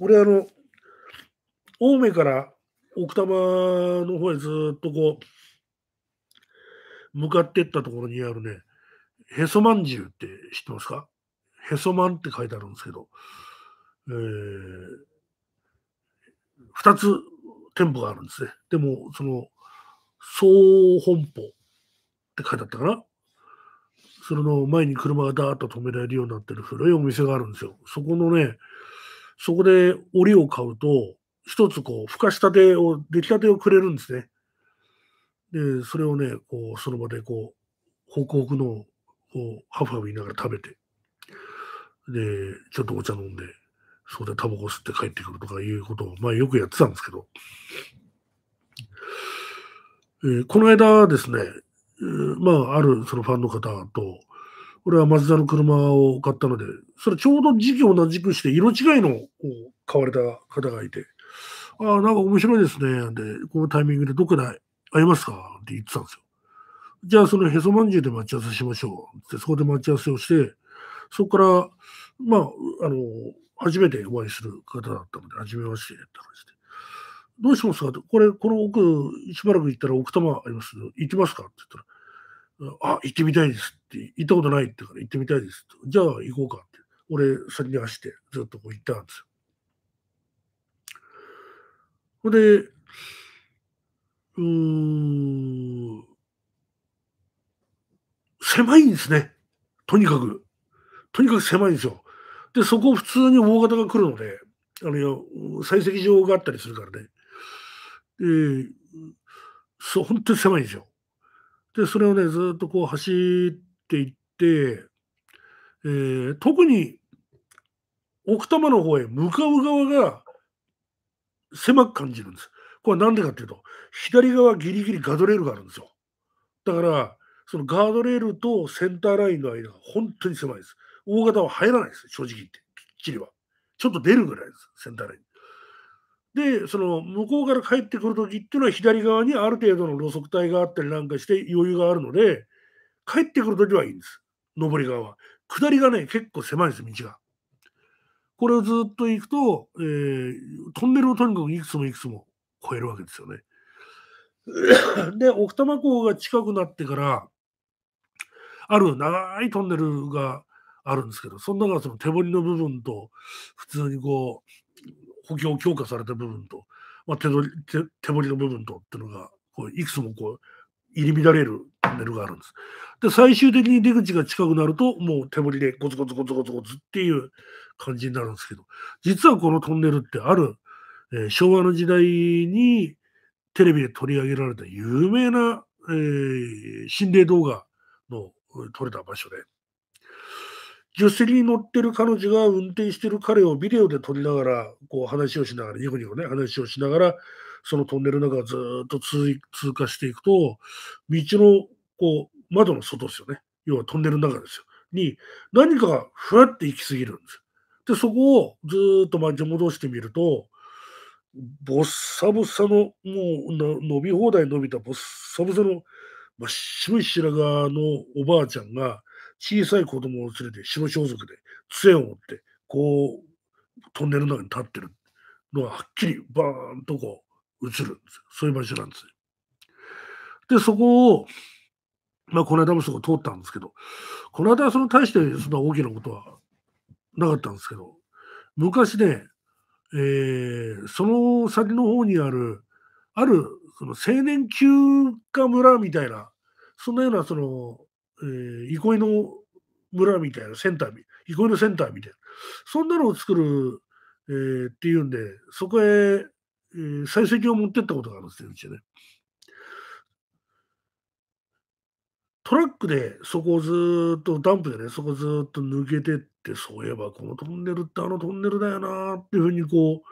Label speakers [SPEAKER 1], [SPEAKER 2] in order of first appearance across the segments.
[SPEAKER 1] 俺あの、青梅から奥多摩の方へずっとこう、向かってったところにあるね、へそまんじゅうって知ってますかへそまんって書いてあるんですけど、えー、2つ店舗があるんですね。でも、その、総本舗って書いてあったかなそれの前に車がダーッと止められるようになってる古いお店があるんですよ。そこのね、そこで檻を買うと、一つこう、ふかしたてを、出来たてをくれるんですね。で、それをね、こう、その場でこう、ホクホクのう、ハフハフ言いながら食べて、で、ちょっとお茶飲んで、そこでタバコ吸って帰ってくるとかいうことを、まあよくやってたんですけど、えー、この間ですね、えー、まああるそのファンの方と、俺はマツダの車を買ったので、それちょうど時期同じくして、色違いのを買われた方がいて、ああ、なんか面白いですね。で、このタイミングでどこで会いますかって言ってたんですよ。じゃあ、そのへそまんじゅうで待ち合わせしましょう。って、そこで待ち合わせをして、そこから、まあ、あの、初めてお会いする方だったので、初めましてって話で。どうしますかって、これ、この奥、しばらく行ったら奥多摩あります行きますかって言ったら、あ、行ってみたいですって、行ったことないってから行ってみたいですと。じゃあ行こうかって。俺、先に走ってずっとこう行ったんですよ。ほんで、うーん、狭いんですね。とにかく。とにかく狭いんですよ。で、そこ普通に大型が来るので、あの、採石場があったりするからね。で、そう、本当に狭いんですよ。で、それをね、ずっとこう走っていって、えー、特に奥多摩の方へ向かう側が狭く感じるんです。これは何でかっていうと、左側ギリギリガードレールがあるんですよ。だから、そのガードレールとセンターラインの間が本当に狭いです。大型は入らないです、正直言って、きっちりは。ちょっと出るぐらいです、センターライン。で、その向こうから帰ってくるときっていうのは左側にある程度の路側帯があったりなんかして余裕があるので、帰ってくるときはいいんです。上り側は。下りがね、結構狭いんです、道が。これをずっと行くと、えー、トンネルをとにかくいくつもいくつも越えるわけですよね。で、奥多摩港が近くなってから、ある長いトンネルがあるんですけど、その中その手彫りの部分と、普通にこう、補強強化された部分と、まあ、手取り手手りの部分とっていうのがこういくつもこう入り乱れるトンネルがあるんです。で最終的に出口が近くなるともう手掘りでゴツゴツゴツゴツゴツっていう感じになるんですけど実はこのトンネルってある、えー、昭和の時代にテレビで取り上げられた有名な、えー、心霊動画の撮れた場所で。助手席に乗ってる彼女が運転してる彼をビデオで撮りながら、こう話をしながら、ニコニコね、話をしながら、そのトンネルの中をずっと通過していくと、道のこう窓の外ですよね。要はトンネルの中ですよ。に、何かがふわって行き過ぎるんですよ。で、そこをずっと巻き戻してみると、ボッサボサの、もう伸び放題伸びたボッサボサの、まっ白い白髪のおばあちゃんが、小さい子供を連れて白装束で杖を持ってこうトンネルの中に立ってるのがはっきりバーンとこう映るんですそういう場所なんですよ。でそこを、まあ、この間もそこ通ったんですけどこの間はその大してそんな大きなことはなかったんですけど昔ね、えー、その先の方にあるあるその青年休暇村みたいなそんなようなそのえー、憩いの村みたいな、センター、憩いのセンターみたいな、そんなのを作る、えー、っていうんで、そこへ、えー、採石を持ってったことがあるんですよ、ね。トラックでそこをずっと、ダンプでね、そこずっと抜けてって、そういえばこのトンネルってあのトンネルだよなっていうふうにこ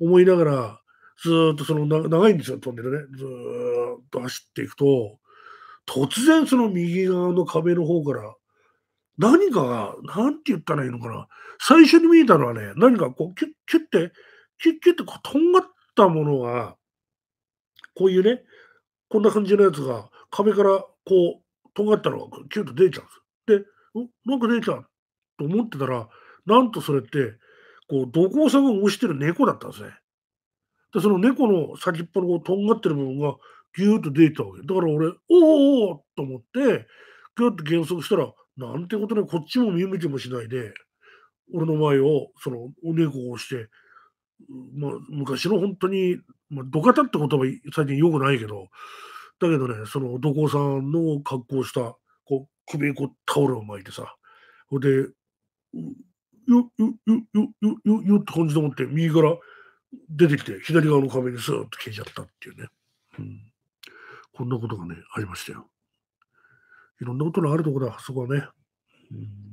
[SPEAKER 1] う思いながら、ずっとその長いんですよ、トンネルね。ずっと走っていくと、突然その右側の壁の方から、何かが、なんて言ったらいいのかな。最初に見えたのはね、何かこう、キュッ、キュッて、キュッ、キュッて、こう、とんがったものが、こういうね、こんな感じのやつが、壁から、こう、とんがったのが、キュッと出ちゃうんです。で、なんか出ちゃうと思ってたら、なんとそれって、こう、土工さんが押してる猫だったんですね。で、その猫の先っぽのこうとんがってる部分が、ギューッと出てたわけ。だから俺、おおおと思って、ギュッと減速したら、なんてことね、こっちも見向きもしないで、俺の前を、その、お猫を押して、まあ、昔の本当に、まあ、土方って言葉最近よくないけど、だけどね、その、土工さんの格好した、こう、首にこうタオルを巻いてさ、ほで、よ、よ、よ、よ、よ、よ、よって感じで思って、右から出てきて、左側の壁にスーッと消えちゃったっていうね。うんこんなことがね、ありましたよ。いろんなことのあるところだ、そこはね。うん